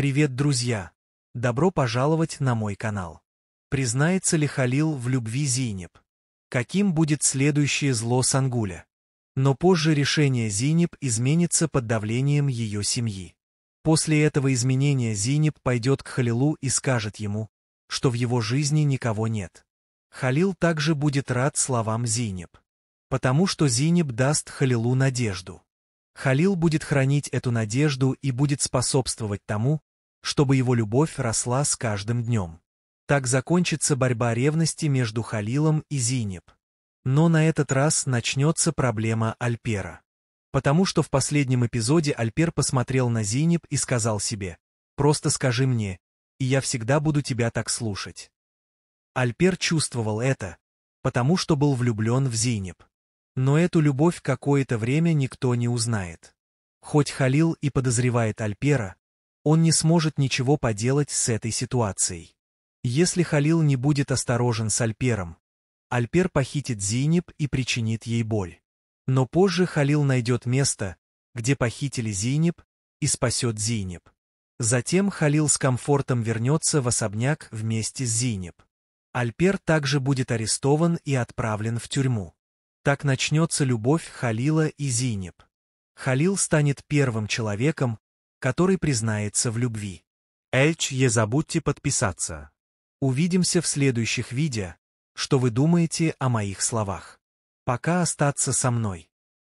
Привет, друзья! Добро пожаловать на мой канал. Признается ли Халил в любви Зинеп? Каким будет следующее зло Сангуля? Но позже решение Зинеп изменится под давлением ее семьи. После этого изменения Зинеп пойдет к Халилу и скажет ему, что в его жизни никого нет. Халил также будет рад словам Зинеп, потому что Зинеп даст Халилу надежду. Халил будет хранить эту надежду и будет способствовать тому, чтобы его любовь росла с каждым днем. Так закончится борьба ревности между Халилом и Зинеп. Но на этот раз начнется проблема Альпера. Потому что в последнем эпизоде Альпер посмотрел на Зинеп и сказал себе, «Просто скажи мне, и я всегда буду тебя так слушать». Альпер чувствовал это, потому что был влюблен в Зинеп. Но эту любовь какое-то время никто не узнает. Хоть Халил и подозревает Альпера, он не сможет ничего поделать с этой ситуацией. Если Халил не будет осторожен с Альпером, Альпер похитит Зейниб и причинит ей боль. Но позже Халил найдет место, где похитили Зейниб, и спасет Зейниб. Затем Халил с комфортом вернется в особняк вместе с Зейниб. Альпер также будет арестован и отправлен в тюрьму. Так начнется любовь Халила и Зейниб. Халил станет первым человеком, который признается в любви. Эльч, не забудьте подписаться. Увидимся в следующих видео, что вы думаете о моих словах. Пока остаться со мной.